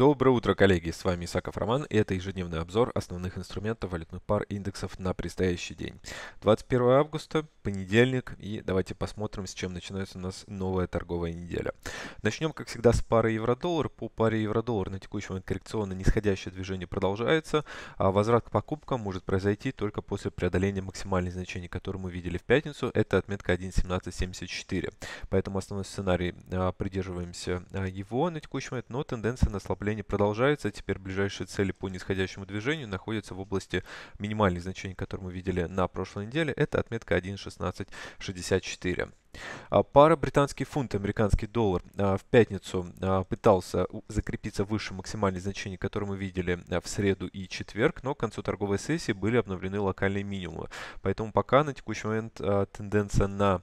Доброе утро, коллеги! С вами Исаков Роман, и это ежедневный обзор основных инструментов валютных пар индексов на предстоящий день. 21 августа, понедельник, и давайте посмотрим, с чем начинается у нас новая торговая неделя. Начнем, как всегда, с пары евро-доллар. По паре евро-доллар на текущий момент коррекционно нисходящее движение продолжается, а возврат к покупкам может произойти только после преодоления максимальных значений, которые мы видели в пятницу, это отметка 1.1774. Поэтому основной сценарий а, придерживаемся а, его на текущий момент, но тенденция на слабление Давление продолжается. Теперь ближайшие цели по нисходящему движению находятся в области минимальных значений, которые мы видели на прошлой неделе. Это отметка 1.1664. А пара британский фунт, американский доллар а, в пятницу а, пытался закрепиться выше максимальных значений, которые мы видели в среду и четверг, но к концу торговой сессии были обновлены локальные минимумы. Поэтому пока на текущий момент тенденция на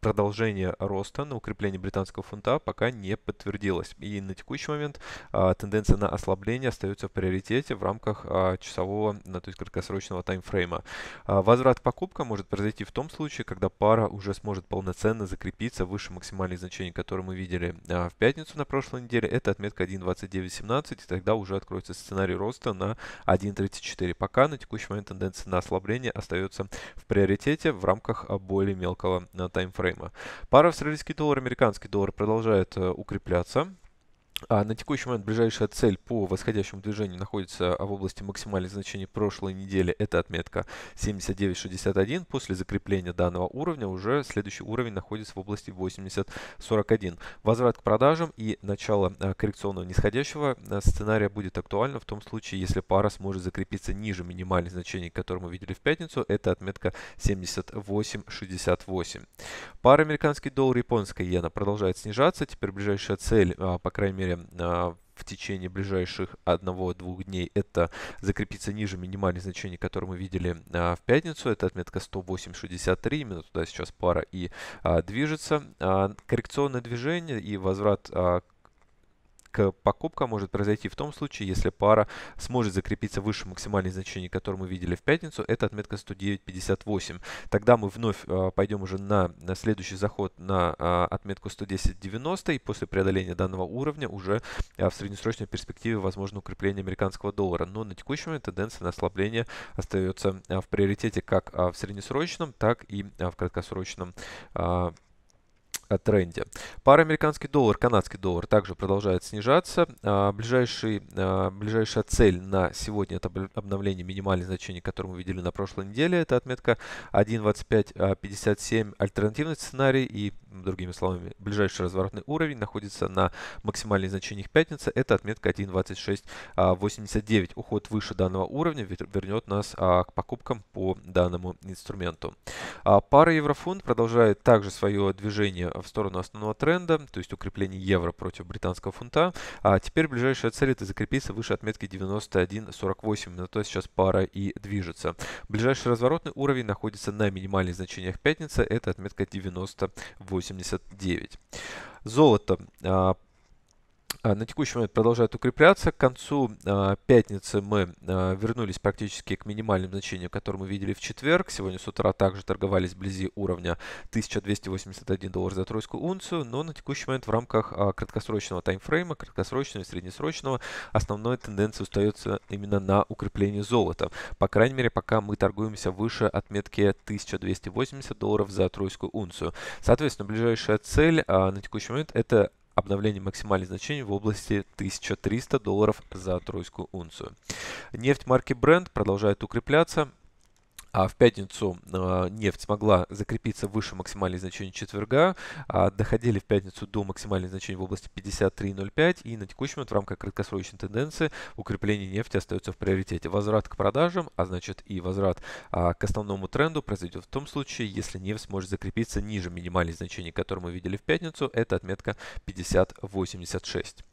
продолжение роста на укрепление британского фунта пока не подтвердилось. И на текущий момент а, тенденция на ослабление остается в приоритете в рамках а, часового, ну, то есть краткосрочного таймфрейма. А, возврат покупка может произойти в том случае, когда пара уже сможет полноценно закрепиться выше максимальных значений, которые мы видели а, в пятницу на прошлой неделе. Это отметка 1.2917, и тогда уже откроется сценарий роста на 1.34. Пока на текущий момент тенденция на ослабление остается в приоритете в рамках а, более мелкого а, таймфрейма фрейма. Пара австралийский доллар, американский доллар продолжает э, укрепляться. А на текущий момент ближайшая цель по восходящему движению находится а, в области максимальных значений прошлой недели. Это отметка 79.61. После закрепления данного уровня уже следующий уровень находится в области 80.41. Возврат к продажам и начало а, коррекционного нисходящего а, сценария будет актуально в том случае, если пара сможет закрепиться ниже минимальных значений, которые мы видели в пятницу. Это отметка 78.68. Пара американский доллар и японская иена продолжает снижаться. Теперь ближайшая цель, по крайней мере, главное э, в течение ближайших одного-двух дней это закрепиться ниже минимальных значений, которые мы видели э, в пятницу. Это отметка 108.63, именно туда сейчас пара и а, движется. А, коррекционное движение и возврат а, покупка может произойти в том случае, если пара сможет закрепиться выше максимальных значений, которые мы видели в пятницу, это отметка 109.58. Тогда мы вновь а, пойдем уже на, на следующий заход на а, отметку 110.90 и после преодоления данного уровня уже а, в среднесрочной перспективе возможно укрепление американского доллара. Но на текущий момент тенденция на ослабление остается в приоритете как в среднесрочном, так и в краткосрочном тренде. Пара американский доллар, канадский доллар также продолжает снижаться. А, ближайший, а, ближайшая цель на сегодня это обновление минимальных значений, которые мы видели на прошлой неделе. Это отметка 1.2557 а, альтернативный сценарий и другими словами, ближайший разворотный уровень находится на максимальных значениях пятницы, это отметка 1.2689. А, Уход выше данного уровня вернет нас а, к покупкам по данному инструменту. А, пара еврофунт продолжает также свое движение в сторону основного тренда, то есть укрепление евро против британского фунта. А теперь ближайшая цель это закрепиться выше отметки 91.48, на то сейчас пара и движется. Ближайший разворотный уровень находится на минимальных значениях пятницы, это отметка 98. 89. Золото а, а, на текущий момент продолжает укрепляться. К концу а, пятницы мы а, вернулись практически к минимальным значениям, которые мы видели в четверг. Сегодня с утра также торговались вблизи уровня 1281 доллар за тройскую унцию, но на текущий момент в рамках краткосрочного таймфрейма, краткосрочного и среднесрочного, основной тенденция остается именно на укрепление золота. По крайней мере, пока мы торгуемся выше отметки 1280 долларов за тройскую унцию. Соответственно, ближайшая цель на текущий момент это обновление максимальных значений в области 1300 долларов за тройскую унцию. Нефть марки Brent продолжает укрепляться. А в пятницу а, нефть смогла закрепиться выше максимальных значений четверга, а доходили в пятницу до максимальных значений в области 53.05 и на текущий момент в рамках краткосрочной тенденции укрепление нефти остается в приоритете. Возврат к продажам, а значит и возврат а, к основному тренду произойдет в том случае, если нефть сможет закрепиться ниже минимальных значений, которые мы видели в пятницу, это отметка 50.86.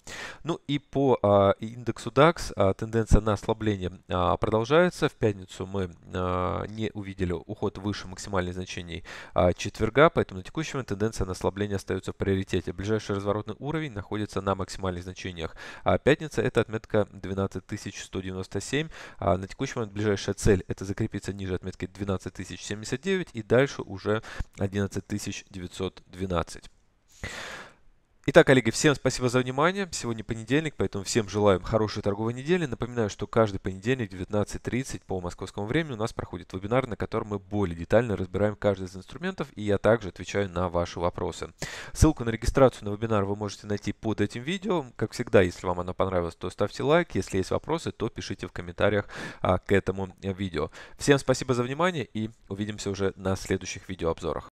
Ну и по а, индексу DAX а, тенденция на ослабление а, продолжается. В пятницу мы а, не увидели уход выше максимальных значений а, четверга, поэтому на текущий момент тенденция на ослабление остается в приоритете. Ближайший разворотный уровень находится на максимальных значениях. А пятница это отметка 12197. А на текущий момент ближайшая цель это закрепиться ниже отметки 12079 и дальше уже 11912. Итак, коллеги, всем спасибо за внимание. Сегодня понедельник, поэтому всем желаем хорошей торговой недели. Напоминаю, что каждый понедельник в 19.30 по московскому времени у нас проходит вебинар, на котором мы более детально разбираем каждый из инструментов, и я также отвечаю на ваши вопросы. Ссылку на регистрацию на вебинар вы можете найти под этим видео. Как всегда, если вам оно понравилось, то ставьте лайк. Если есть вопросы, то пишите в комментариях а, к этому видео. Всем спасибо за внимание и увидимся уже на следующих видеообзорах.